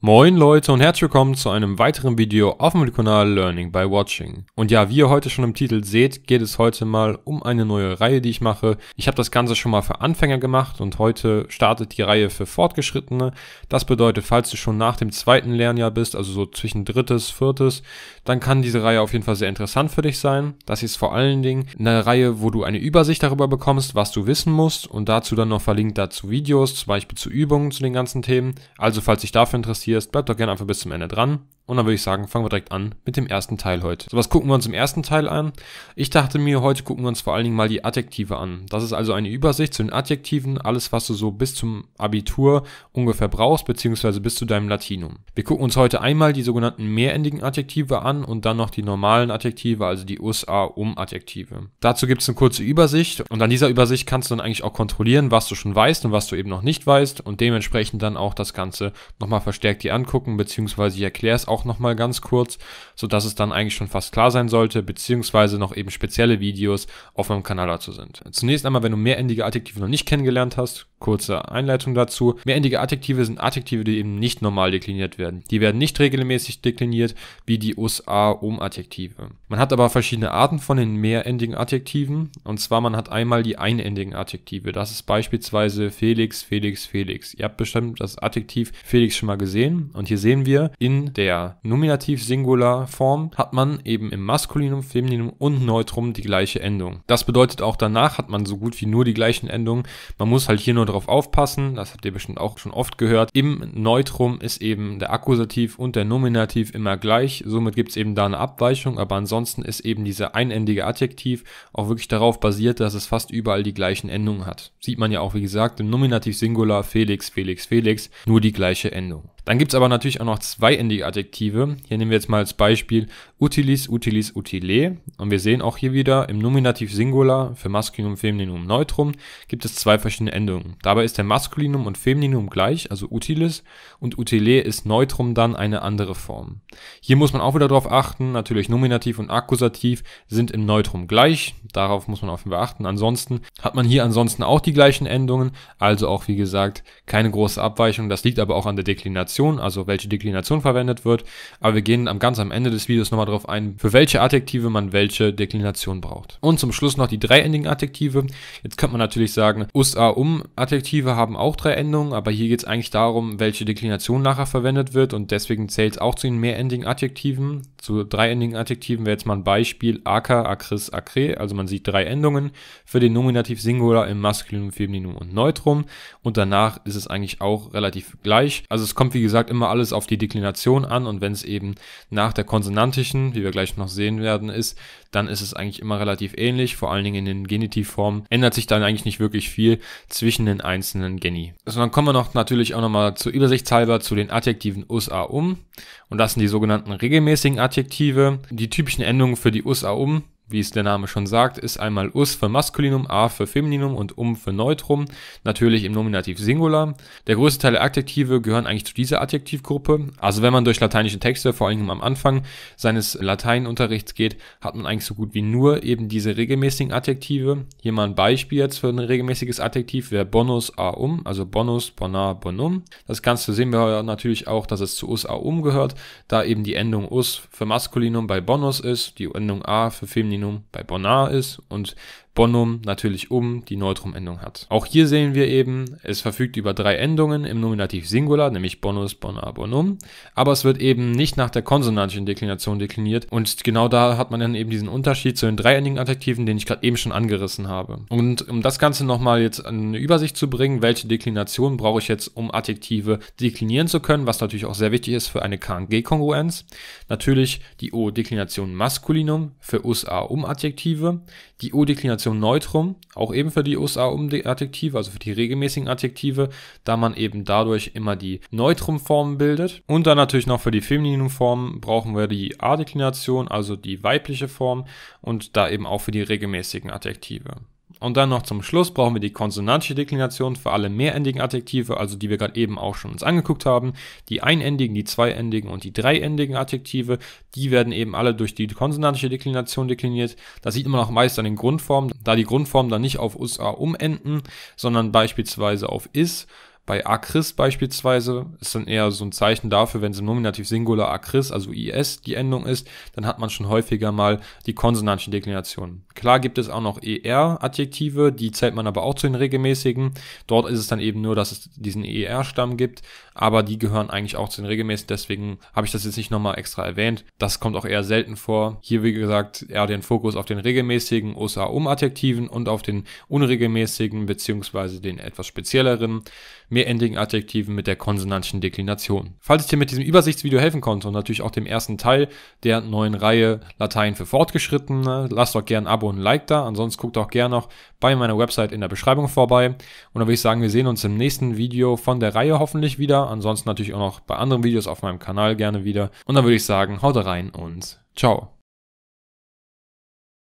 Moin Leute und herzlich willkommen zu einem weiteren Video auf dem Kanal Learning by Watching. Und ja, wie ihr heute schon im Titel seht, geht es heute mal um eine neue Reihe, die ich mache. Ich habe das Ganze schon mal für Anfänger gemacht und heute startet die Reihe für Fortgeschrittene. Das bedeutet, falls du schon nach dem zweiten Lernjahr bist, also so zwischen drittes, viertes, dann kann diese Reihe auf jeden Fall sehr interessant für dich sein. Das ist vor allen Dingen eine Reihe, wo du eine Übersicht darüber bekommst, was du wissen musst und dazu dann noch verlinkt dazu Videos, zum Beispiel zu Übungen zu den ganzen Themen. Also falls dich dafür interessiert, interessierst, bleib doch gerne einfach bis zum Ende dran. Und dann würde ich sagen, fangen wir direkt an mit dem ersten Teil heute. So, was gucken wir uns im ersten Teil an? Ich dachte mir, heute gucken wir uns vor allen Dingen mal die Adjektive an. Das ist also eine Übersicht zu den Adjektiven, alles, was du so bis zum Abitur ungefähr brauchst, beziehungsweise bis zu deinem Latinum. Wir gucken uns heute einmal die sogenannten mehrendigen Adjektive an und dann noch die normalen Adjektive, also die usa um Adjektive. Dazu gibt es eine kurze Übersicht und an dieser Übersicht kannst du dann eigentlich auch kontrollieren, was du schon weißt und was du eben noch nicht weißt und dementsprechend dann auch das Ganze nochmal verstärkt dir angucken, beziehungsweise ich erkläre auch auch nochmal ganz kurz, sodass es dann eigentlich schon fast klar sein sollte, beziehungsweise noch eben spezielle Videos auf meinem Kanal dazu sind. Zunächst einmal, wenn du mehrendige Adjektive noch nicht kennengelernt hast, kurze Einleitung dazu. Mehrendige Adjektive sind Adjektive, die eben nicht normal dekliniert werden. Die werden nicht regelmäßig dekliniert, wie die usa um adjektive Man hat aber verschiedene Arten von den mehrendigen Adjektiven. Und zwar, man hat einmal die einendigen Adjektive. Das ist beispielsweise Felix, Felix, Felix. Ihr habt bestimmt das Adjektiv Felix schon mal gesehen. Und hier sehen wir in der Nominativ-Singular-Form hat man eben im Maskulinum, Femininum und Neutrum die gleiche Endung. Das bedeutet auch danach hat man so gut wie nur die gleichen Endungen. Man muss halt hier nur drauf aufpassen, das habt ihr bestimmt auch schon oft gehört. Im Neutrum ist eben der Akkusativ und der Nominativ immer gleich, somit gibt es eben da eine Abweichung, aber ansonsten ist eben dieser einendige Adjektiv auch wirklich darauf basiert, dass es fast überall die gleichen Endungen hat. Sieht man ja auch, wie gesagt, im Nominativ Singular Felix, Felix, Felix, nur die gleiche Endung. Dann gibt es aber natürlich auch noch zwei endige Adjektive. Hier nehmen wir jetzt mal als Beispiel utilis, utilis, utile. Und wir sehen auch hier wieder im Nominativ Singular für Maskulinum, Femininum, Neutrum gibt es zwei verschiedene Endungen. Dabei ist der Maskulinum und Femininum gleich, also utilis. Und utile ist Neutrum dann eine andere Form. Hier muss man auch wieder darauf achten. Natürlich Nominativ und Akkusativ sind im Neutrum gleich. Darauf muss man auf jeden Fall achten. Ansonsten hat man hier ansonsten auch die gleichen Endungen. Also auch wie gesagt keine große Abweichung. Das liegt aber auch an der Deklination Deklination, also welche Deklination verwendet wird, aber wir gehen am ganz am Ende des Videos nochmal darauf ein, für welche Adjektive man welche Deklination braucht. Und zum Schluss noch die dreiendigen Adjektive. Jetzt könnte man natürlich sagen, us, a, um Adjektive haben auch drei Endungen, aber hier geht es eigentlich darum, welche Deklination nachher verwendet wird und deswegen zählt es auch zu den mehrendigen Adjektiven zu dreiendigen Adjektiven wäre jetzt mal ein Beispiel aka, akris, akre, Also man sieht drei Endungen für den Nominativ Singular im Maskulinum, Femininum und Neutrum. Und danach ist es eigentlich auch relativ gleich. Also es kommt, wie gesagt, immer alles auf die Deklination an. Und wenn es eben nach der konsonantischen, wie wir gleich noch sehen werden, ist, dann ist es eigentlich immer relativ ähnlich. Vor allen Dingen in den Genitivformen ändert sich dann eigentlich nicht wirklich viel zwischen den einzelnen Geni. So, also dann kommen wir noch natürlich auch nochmal zur Übersichtshalber zu den Adjektiven USA um. Und das sind die sogenannten regelmäßigen Adjektiven Adjektive, die typischen Endungen für die USA um wie es der Name schon sagt, ist einmal us für Maskulinum, a für Femininum und um für Neutrum, natürlich im Nominativ Singular. Der größte Teil der Adjektive gehören eigentlich zu dieser Adjektivgruppe. Also wenn man durch lateinische Texte, vor allem am Anfang seines Lateinunterrichts geht, hat man eigentlich so gut wie nur eben diese regelmäßigen Adjektive. Hier mal ein Beispiel jetzt für ein regelmäßiges Adjektiv wäre bonus a um, also bonus, bona, bonum. Das Ganze sehen wir natürlich auch, dass es zu us a um gehört, da eben die Endung us für Maskulinum bei bonus ist, die Endung a für Femininum Neutronenminimum bei Bonar ist und Bonum natürlich um die Neutrum-Endung hat. Auch hier sehen wir eben, es verfügt über drei Endungen im Nominativ Singular, nämlich Bonus, Bonar, Bonum, aber es wird eben nicht nach der konsonantischen Deklination dekliniert und genau da hat man dann eben diesen Unterschied zu den dreiendigen Adjektiven, den ich gerade eben schon angerissen habe. Und um das Ganze nochmal jetzt eine Übersicht zu bringen, welche Deklination brauche ich jetzt, um Adjektive deklinieren zu können, was natürlich auch sehr wichtig ist für eine KNG-Kongruenz. Natürlich die O-Deklination Maskulinum für us, a, um-Adjektive, die O-Deklination neutrum, auch eben für die USA-um-Adjektive, also für die regelmäßigen Adjektive, da man eben dadurch immer die Neutrum-Formen bildet. Und dann natürlich noch für die femininen Formen brauchen wir die A-Deklination, also die weibliche Form und da eben auch für die regelmäßigen Adjektive. Und dann noch zum Schluss brauchen wir die konsonantische Deklination für alle mehrendigen Adjektive, also die wir gerade eben auch schon uns angeguckt haben. Die einendigen, die zweiendigen und die dreiendigen Adjektive, die werden eben alle durch die konsonantische Deklination dekliniert. Das sieht man auch meist an den Grundformen, da die Grundformen dann nicht auf USA umenden, sondern beispielsweise auf is bei acris beispielsweise ist dann eher so ein Zeichen dafür, wenn es im Nominativ Singular acris, also is, die Endung ist, dann hat man schon häufiger mal die konsonantische Deklination. Klar gibt es auch noch er-Adjektive, die zählt man aber auch zu den regelmäßigen. Dort ist es dann eben nur, dass es diesen er-Stamm gibt, aber die gehören eigentlich auch zu den regelmäßigen, deswegen habe ich das jetzt nicht nochmal extra erwähnt. Das kommt auch eher selten vor. Hier, wie gesagt, eher den Fokus auf den regelmäßigen OSA-Um-Adjektiven und auf den unregelmäßigen beziehungsweise den etwas spezielleren mehrendigen Adjektiven mit der konsonantischen Deklination. Falls ich dir mit diesem Übersichtsvideo helfen konnte und natürlich auch dem ersten Teil der neuen Reihe Latein für Fortgeschrittene, lasst doch gerne ein Abo und ein Like da. Ansonsten guckt auch gerne noch bei meiner Website in der Beschreibung vorbei. Und dann würde ich sagen, wir sehen uns im nächsten Video von der Reihe hoffentlich wieder. Ansonsten natürlich auch noch bei anderen Videos auf meinem Kanal gerne wieder. Und dann würde ich sagen, haut rein und ciao.